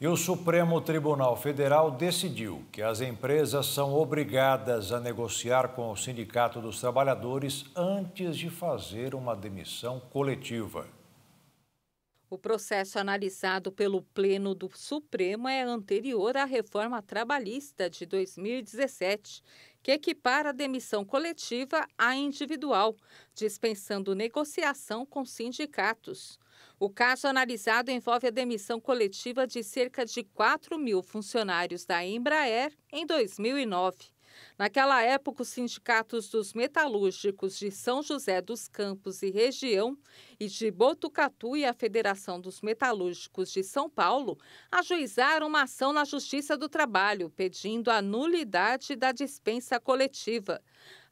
E o Supremo Tribunal Federal decidiu que as empresas são obrigadas a negociar com o Sindicato dos Trabalhadores antes de fazer uma demissão coletiva. O processo analisado pelo Pleno do Supremo é anterior à reforma trabalhista de 2017, que equipara a demissão coletiva à individual, dispensando negociação com sindicatos. O caso analisado envolve a demissão coletiva de cerca de 4 mil funcionários da Embraer em 2009. Naquela época, os sindicatos dos metalúrgicos de São José dos Campos e região e de Botucatu e a Federação dos Metalúrgicos de São Paulo ajuizaram uma ação na Justiça do Trabalho pedindo a nulidade da dispensa coletiva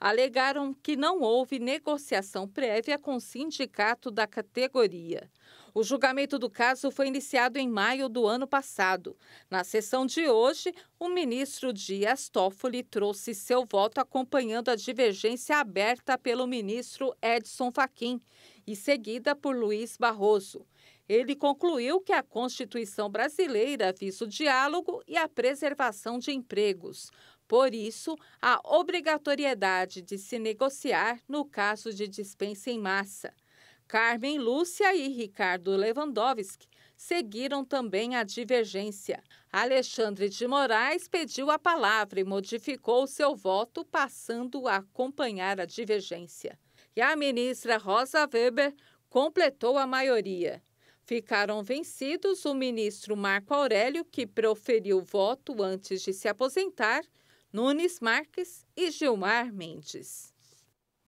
alegaram que não houve negociação prévia com o sindicato da categoria. O julgamento do caso foi iniciado em maio do ano passado. Na sessão de hoje, o ministro Dias Toffoli trouxe seu voto acompanhando a divergência aberta pelo ministro Edson Fachin e seguida por Luiz Barroso. Ele concluiu que a Constituição brasileira visa o diálogo e a preservação de empregos. Por isso, a obrigatoriedade de se negociar no caso de dispensa em massa. Carmen Lúcia e Ricardo Lewandowski seguiram também a divergência. Alexandre de Moraes pediu a palavra e modificou seu voto, passando a acompanhar a divergência. E a ministra Rosa Weber completou a maioria. Ficaram vencidos o ministro Marco Aurélio, que proferiu voto antes de se aposentar, Nunes Marques e Gilmar Mendes.